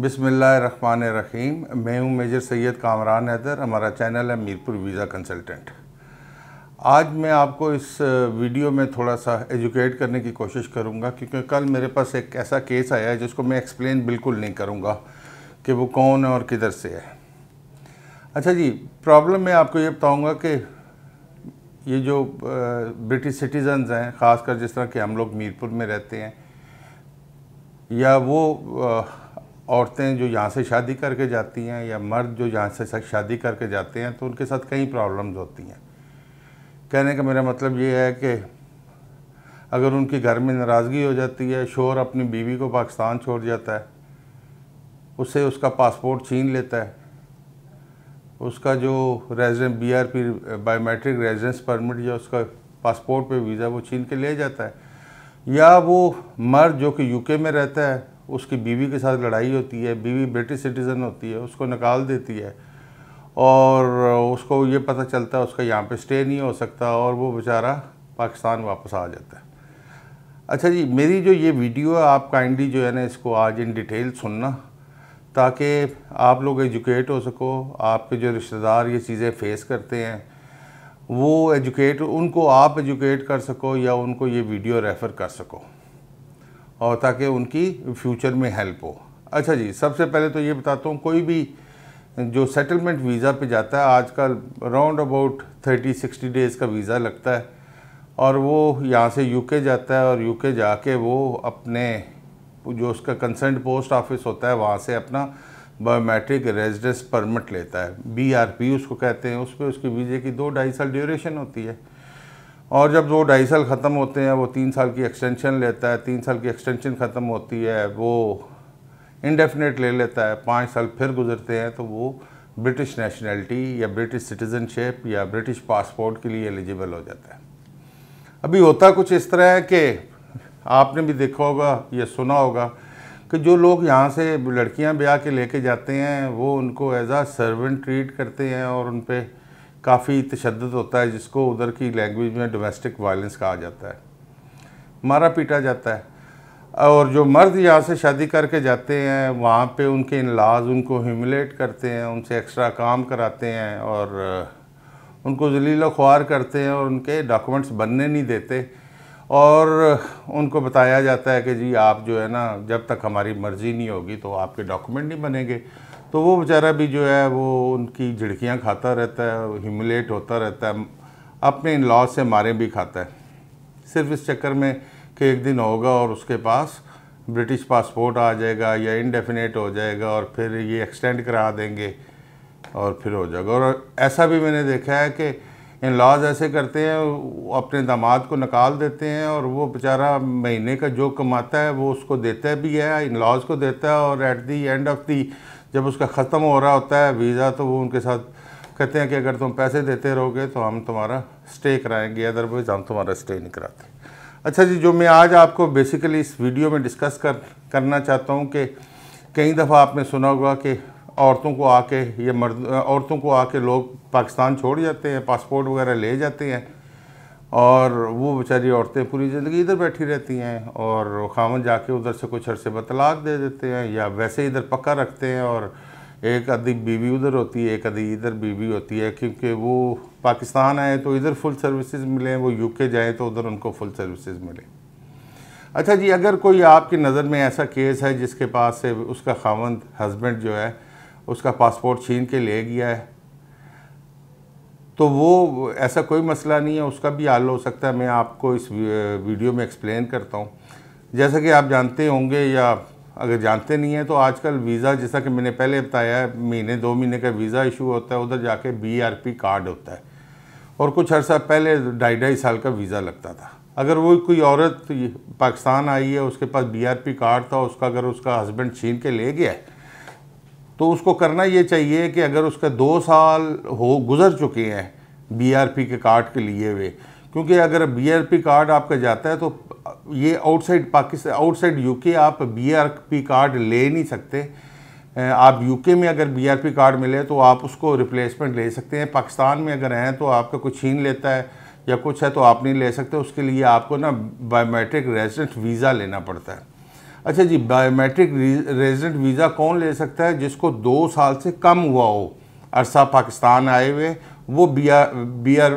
रहीम मैं हूं मेजर सैयद कामरान हैदर हमारा चैनल है मीरपुर वीज़ा कंसल्टेंट आज मैं आपको इस वीडियो में थोड़ा सा एजुकेट करने की कोशिश करूंगा क्योंकि कल मेरे पास एक ऐसा केस आया है जिसको मैं एक्सप्लेन बिल्कुल नहीं करूंगा कि वो कौन है और किधर से है अच्छा जी प्रॉब्लम मैं आपको ये बताऊँगा कि ये जो ब्रिटिश सिटीज़न्स हैं ख़ासकर जिस तरह के हम लोग मीरपुर में रहते हैं या वो आ, औरतें जो यहाँ से शादी करके जाती हैं या मर्द जो यहाँ से शादी करके जाते हैं तो उनके साथ कई प्रॉब्लम्स होती हैं कहने का मेरा मतलब ये है कि अगर उनके घर में नाराज़गी हो जाती है शोर अपनी बीवी को पाकिस्तान छोड़ जाता है उससे उसका पासपोर्ट छीन लेता है उसका जो resident B R P biometric residence permit या उसका पासपोर्ट पे वीज़ा वो छीन के ले जाता है या वो मर्द जो कि यूके में रहता है उसकी बीवी के साथ लड़ाई होती है बीवी ब्रिटिश सिटीज़न होती है उसको निकाल देती है और उसको ये पता चलता है उसका यहाँ पे स्टे नहीं हो सकता और वो बेचारा पाकिस्तान वापस आ जाता है अच्छा जी मेरी जो ये वीडियो है आप काइंडली जो है ना इसको आज इन डिटेल सुनना ताकि आप लोग एजुकेट हो सको आपके जो रिश्तेदार ये चीज़ें फेस करते हैं वो एजुकेट उनको आप एजुकेट कर सको या उनको ये वीडियो रेफ़र कर सको और ताकि उनकी फ्यूचर में हेल्प हो अच्छा जी सबसे पहले तो ये बताता हूँ कोई भी जो सेटलमेंट वीज़ा पे जाता है आजकल round about thirty sixty days का वीज़ा लगता है और वो यहाँ से यूके जाता है और यूके जाके वो अपने जो उसका कंसर्न पोस्ट ऑफिस होता है वहाँ से अपना बायोमेट्रिक रेजिडेंस परमिट लेता है बीआरपी उसको कहते हैं उस पर उसके वीज़े की दो ढाई साल ड्यूरेशन होती है और जब वो ढाई साल ख़त्म होते हैं वो तीन साल की एक्सटेंशन लेता है तीन साल की एक्सटेंशन ख़त्म होती है वो इनडेफिनेट ले लेता है पाँच साल फिर गुजरते हैं तो वो ब्रिटिश नेशनलिटी या ब्रिटिश सिटीज़नशिप या ब्रिटिश पासपोर्ट के लिए एलिजिबल हो जाता है अभी होता कुछ इस तरह है कि आपने भी देखा होगा या सुना होगा कि जो लोग यहाँ से लड़कियाँ ब्याह के लेके जाते हैं वो उनको एज आ सर्वेंट ट्रीट करते हैं और उन पर काफ़ी तशद होता है जिसको उधर की लैंग्वेज में डोमेस्टिक वायलेंस कहा जाता है मारा पीटा जाता है और जो मर्द यहाँ से शादी करके जाते हैं वहाँ पे उनके इलाज़ उनको ह्यूमिलेट करते हैं उनसे एक्स्ट्रा काम कराते हैं और उनको जलील ख्वार करते हैं और उनके डॉक्यूमेंट्स बनने नहीं देते और उनको बताया जाता है कि जी आप जो है ना जब तक हमारी मर्ज़ी नहीं होगी तो आपके डॉक्यूमेंट नहीं बनेंगे तो वो बेचारा भी जो है वो उनकी झिड़कियाँ खाता रहता है ह्यूमिलेट होता रहता है अपने इन लॉज से मारे भी खाता है सिर्फ इस चक्कर में कि एक दिन होगा और उसके पास ब्रिटिश पासपोर्ट आ जाएगा या इनडेफिनेट हो जाएगा और फिर ये एक्सटेंड करा देंगे और फिर हो जाएगा और ऐसा भी मैंने देखा है कि इन लॉज ऐसे करते हैं अपने दामाद को निकाल देते हैं और वो बेचारा महीने का जो कमाता है वो उसको देता भी है इन लॉज को देता है और at the end of the जब उसका ख़त्म हो रहा होता है वीज़ा तो वो उनके साथ कहते हैं कि अगर तुम पैसे देते रहोगे तो हम तुम्हारा स्टे कराएंगे अदरवाइज़ हम तुम्हारा स्टे नहीं कराते अच्छा जी जो मैं आज आपको बेसिकली इस वीडियो में डिस्कस कर करना चाहता हूँ कि कई दफ़ा आपने सुना होगा कि औरतों को आके ये मर्द औरतों को आके लोग पाकिस्तान छोड़ जाते हैं पासपोर्ट वगैरह ले जाते हैं और वो बेचारी औरतें पूरी ज़िंदगी इधर बैठी रहती हैं और खामन जाके उधर से कुछ अरसे बतलाक दे देते हैं या वैसे इधर पक्का रखते हैं और एक आधी बीवी उधर होती है एक आधी इधर बीवी होती है क्योंकि वो पाकिस्तान आए तो इधर फुल सर्विसेज मिलें वो यूके जाएँ तो उधर उनको फुल सर्विसेज मिलें अच्छा जी अगर कोई आपकी नज़र में ऐसा केस है जिसके पास से उसका खामंद हस्बैंड जो है उसका पासपोर्ट छीन के ले गया है तो वो ऐसा कोई मसला नहीं है उसका भी हल हो सकता है मैं आपको इस वीडियो में एक्सप्लेन करता हूँ जैसा कि आप जानते होंगे या अगर जानते नहीं हैं तो आजकल वीज़ा जैसा कि मैंने पहले बताया है महीने दो महीने का वीज़ा इशू होता है उधर जाके बीआरपी कार्ड होता है और कुछ अर्सा पहले ढाई ढाई साल का वीज़ा लगता था अगर वो कोई औरत पाकिस्तान आई है उसके पास बीआरपी कार्ड था उसका अगर उसका हस्बैंड छीन के ले गया है तो उसको करना ये चाहिए कि अगर उसके दो साल हो गुज़र चुके हैं बीआरपी के कार्ड के लिए हुए क्योंकि अगर बीआरपी कार्ड आपका जाता है तो ये आउटसाइड पाकिस्तान आउटसाइड यूके आप बीआरपी कार्ड ले नहीं सकते आप यूके में अगर बीआरपी कार्ड मिले तो आप उसको रिप्लेसमेंट ले सकते हैं पाकिस्तान में अगर हैं तो आपका कुछ छीन लेता है या कुछ है तो आप नहीं ले सकते उसके लिए आपको ना बायोमेट्रिक रेजिडेंट वीज़ा लेना पड़ता है अच्छा जी बायोमेट्रिक रेजिडेंट वीज़ा कौन ले सकता है जिसको दो साल से कम हुआ हो अरसा पाकिस्तान आए हुए वो B R B R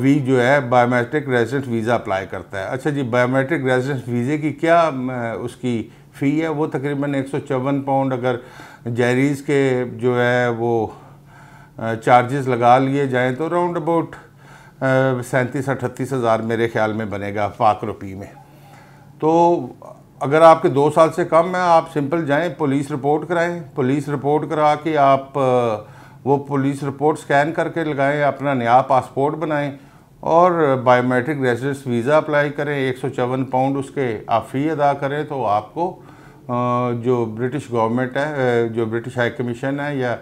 V जो है बायोमेट्रिक रेजिडेंट वीज़ा अप्लाई करता है अच्छा जी बायोमेट्रिक रेजिडेंट वीज़े की क्या उसकी फ़ी है वो तकरीबन एक सौ चौवन पाउंड अगर जैरीज़ के जो है वो चार्जेस लगा लिए जाएँ तो राउंड अबाउट सैंतीस अठतीस हज़ार मेरे ख्याल में बनेगा पाक रुपये में तो अगर आपके दो साल से कम है आप सिंपल जाएं पुलिस रिपोर्ट कराएं पुलिस रिपोर्ट करा के आप वो पुलिस रिपोर्ट स्कैन करके लगाएं अपना नया पासपोर्ट बनाएं और बायोमेट्रिक रेजिडेंस वीज़ा अप्लाई करें एक सौ चौवन पाउंड उसके आप फ़ी अदा करें तो आपको जो ब्रिटिश गवर्नमेंट है जो ब्रिटिश हाई कमीशन है या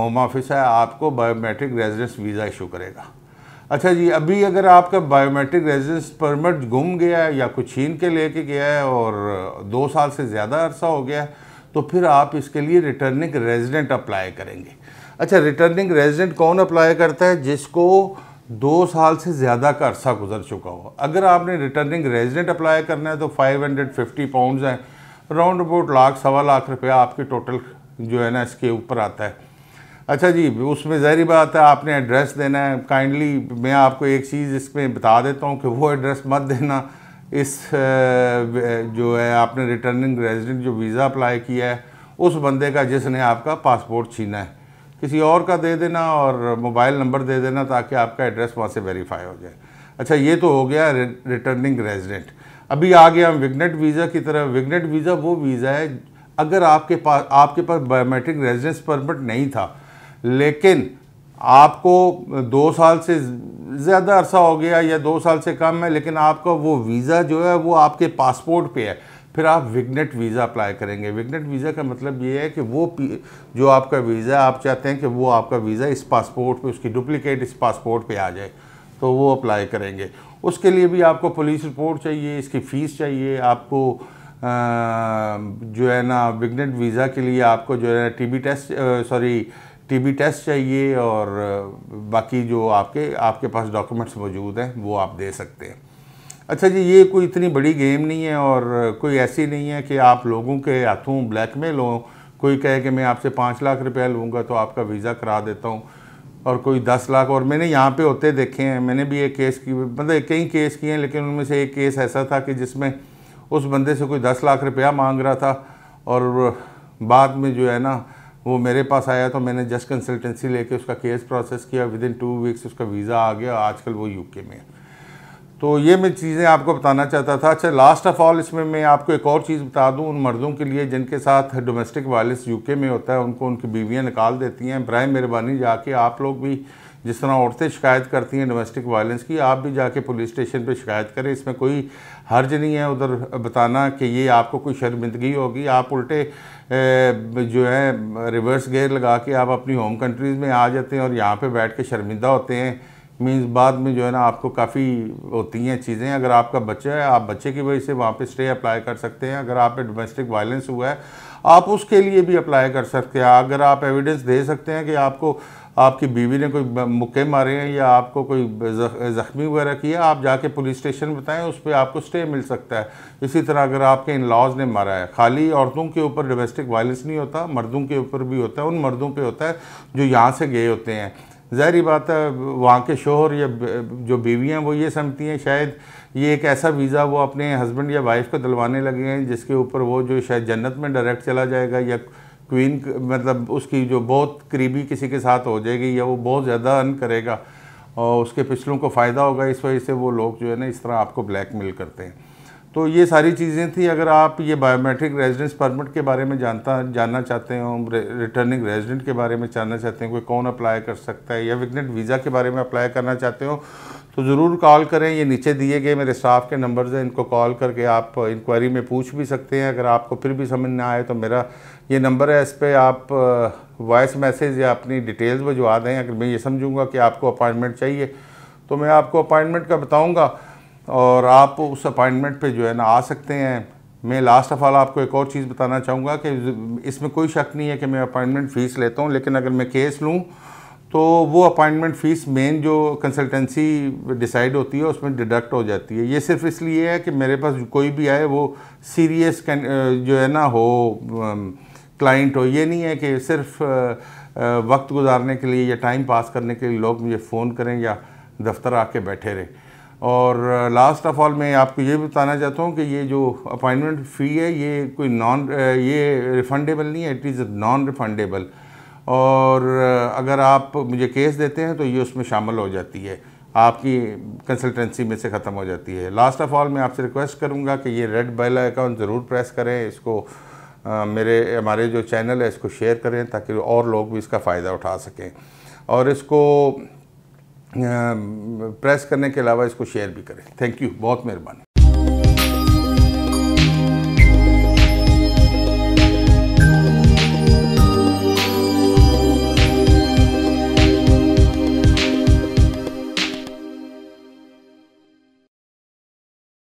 होम ऑफिस है आपको बायोमेट्रिक रेजिडेंस वीज़ा इशू करेगा अच्छा जी अभी अगर आपका बायोमेट्रिक रेजिडेंस परमिट गुम गया है या कुछ छीन के लेके गया है और दो साल से ज़्यादा अरसा हो गया है तो फिर आप इसके लिए रिटर्निंग रेजिडेंट अप्लाई करेंगे अच्छा रिटर्निंग रेजिडेंट कौन अप्लाई करता है जिसको दो साल से ज़्यादा का अरसा गुजर चुका हो अगर आपने रिटर्निंग रेजिडेंट अप्लाई करना है तो 550 पाउंड्स हैं राउंड अबाउट लाख सवा लाख रुपया आपके टोटल जो है ना इसके ऊपर आता है अच्छा जी उसमें ज़हरी बात है आपने एड्रेस देना है काइंडली मैं आपको एक चीज़ इसमें बता देता हूँ कि वो एड्रेस मत देना इस जो है आपने रिटर्निंग रेजिडेंट जो वीज़ा अप्लाई किया है उस बंदे का जिसने आपका पासपोर्ट छीना है किसी और का दे देना और मोबाइल नंबर दे देना ताकि आपका एड्रेस वहाँ से वेरीफाई हो जाए अच्छा ये तो हो गया रिटर्निंग रेजिडेंट अभी आ गया हम विगनेट वीज़ा की तरह विगनेट वीज़ा वो वीज़ा है अगर आपके पास आपके पास बायोमेट्रिक रेजिडेंस परमिट नहीं था लेकिन आपको दो साल से ज़्यादा अरसा हो गया या दो साल से कम है लेकिन आपका वो वीज़ा जो है वो आपके पासपोर्ट पे है फिर आप विगनेट वीज़ा अप्लाई करेंगे विगनेट वीज़ा का मतलब ये है कि वो जो आपका वीज़ा आप चाहते हैं कि वो आपका वीज़ा इस पासपोर्ट पे उसकी डुप्लिकेट इस पासपोर्ट पे आ जाए तो वो अप्लाई करेंगे उसके लिए भी आपको पुलिस रिपोर्ट चाहिए इसकी फ़ीस चाहिए आपको आ, जो है ना विगनेट वीज़ा के लिए आपको जो है ना T test sorry TB test चाहिए और बाकी जो आपके आपके पास डॉक्यूमेंट्स मौजूद हैं वो आप दे सकते हैं अच्छा जी ये कोई इतनी बड़ी गेम नहीं है और कोई ऐसी नहीं है कि आप लोगों के हाथों ब्लैकमेल हों कोई कहे कि मैं आपसे पाँच लाख रुपया लूँगा तो आपका वीज़ा करा देता हूँ और कोई दस लाख और मैंने यहाँ पे होते देखे हैं मैंने भी एक केस की मतलब कई केस किए हैं लेकिन उनमें से एक केस ऐसा था कि जिसमें उस बंदे से कोई दस लाख रुपया मांग रहा था और बाद में जो है ना वो मेरे पास आया तो मैंने जस्ट कंसल्टेंसी लेके उसका केस प्रोसेस किया विद इन टू वीक्स उसका वीज़ा आ गया आजकल वो यूके में है तो ये मैं चीज़ें आपको बताना चाहता था अच्छा लास्ट ऑफ ऑल इसमें मैं आपको एक और चीज़ बता दूं उन मर्दों के लिए जिनके साथ डोमेस्टिक वायलेंस यूके में होता है उनको उनकी बीवियां निकाल देती हैं बर मेहरबानी जाके आप लोग भी जिस तरह औरतें शिकायत करती हैं डोमेस्टिक वायलेंस की आप भी जाके पुलिस स्टेशन पे शिकायत करें इसमें कोई हर्ज नहीं है उधर बताना कि ये आपको कोई शर्मिंदगी होगी आप उल्टे जो है रिवर्स गेयर लगा के आप अपनी होम कंट्रीज़ में आ जाते हैं और यहाँ पर बैठ के शर्मिंदा होते हैं मीन्स बाद में जो है ना आपको काफ़ी होती हैं चीज़ें अगर आपका बच्चा है आप बच्चे की वजह से वहाँ पे स्टे अप्लाई कर सकते हैं अगर आप पे डोमेस्टिक वायलेंस हुआ है आप उसके लिए भी अप्लाई कर सकते हैं अगर आप एविडेंस दे सकते हैं कि आपको आपकी बीवी ने कोई मुक्के मारे हैं या आपको कोई ज़ख्मी वगैरह किया आप जाके पुलिस स्टेशन बताएं उस पर आपको स्टे मिल सकता है इसी तरह अगर आपके इन लॉज ने मारा है खाली औरतों के ऊपर डोमेस्टिक वायलेंस नहीं होता मर्दों के ऊपर भी होता है उन मर्दों पर होता है जो यहाँ से गए होते हैं ज़ाहरी बात है वहाँ के शोहर या जो बीवियाँ वो ये समझती हैं शायद ये एक ऐसा वीज़ा वो अपने हस्बैंड या वाइफ को दिलवाने लगे हैं जिसके ऊपर वो जो शायद जन्नत में डायरेक्ट चला जाएगा या क्वीन मतलब उसकी जो बहुत करीबी किसी के साथ हो जाएगी या वो बहुत ज़्यादा अर्न करेगा और उसके पिछलों को फ़ायदा होगा इस वजह से वो लोग जो है ना इस तरह आपको ब्लैकमेल करते हैं तो ये सारी चीज़ें थी अगर आप ये बायोमेट्रिक रेजिडेंस परमिट के बारे में जानता जानना चाहते हो रिटर्निंग रेजिडेंट के बारे में जानना चाहते हो कोई कौन अप्लाई कर सकता है या विग्नेट वीज़ा के बारे में अप्लाई करना चाहते हो तो ज़रूर कॉल करें ये नीचे दिए गए मेरे स्टाफ के नंबर्स हैं इनको कॉल करके आप इंक्वायरी में पूछ भी सकते हैं अगर आपको फिर भी समझ ना आए तो मेरा ये नंबर है इस पर आप वॉइस मैसेज या अपनी डिटेल्स भिजवा दें अगर मैं ये समझूंगा कि आपको अपॉइंटमेंट चाहिए तो मैं आपको अपॉइंटमेंट का बताऊँगा और आप उस अपॉइंटमेंट पर जो है ना आ सकते हैं मैं लास्ट ऑफ ऑल आपको एक और चीज़ बताना चाहूँगा कि इसमें कोई शक नहीं है कि मैं अपॉइंटमेंट फ़ीस लेता हूँ लेकिन अगर मैं केस लूँ तो वो अपॉइंटमेंट फ़ीस मेन जो कंसल्टेंसी डिसाइड होती है उसमें डिडक्ट हो जाती है ये सिर्फ इसलिए है कि मेरे पास कोई भी आए वो सीरियस जो है ना हो क्लाइंट हो ये नहीं है कि सिर्फ वक्त गुजारने के लिए या टाइम पास करने के लिए लोग मुझे फ़ोन करें या दफ्तर आके बैठे रहें और लास्ट ऑफ ऑल मैं आपको ये बताना चाहता हूँ कि ये जो अपॉइंटमेंट फ़ी है ये कोई नॉन ये रिफंडेबल नहीं है इट इज़ नॉन रिफंडेबल और अगर आप मुझे केस देते हैं तो ये उसमें शामिल हो जाती है आपकी कंसल्टेंसी में से ख़त्म हो जाती है लास्ट ऑफ ऑल मैं आपसे रिक्वेस्ट करूँगा कि ये रेड बेल अकाउंट ज़रूर प्रेस करें इसको आ, मेरे हमारे जो चैनल है इसको शेयर करें ताकि और लोग भी इसका फ़ायदा उठा सकें और इसको आ, प्रेस करने के अलावा इसको शेयर भी करें थैंक यू बहुत मेहरबानी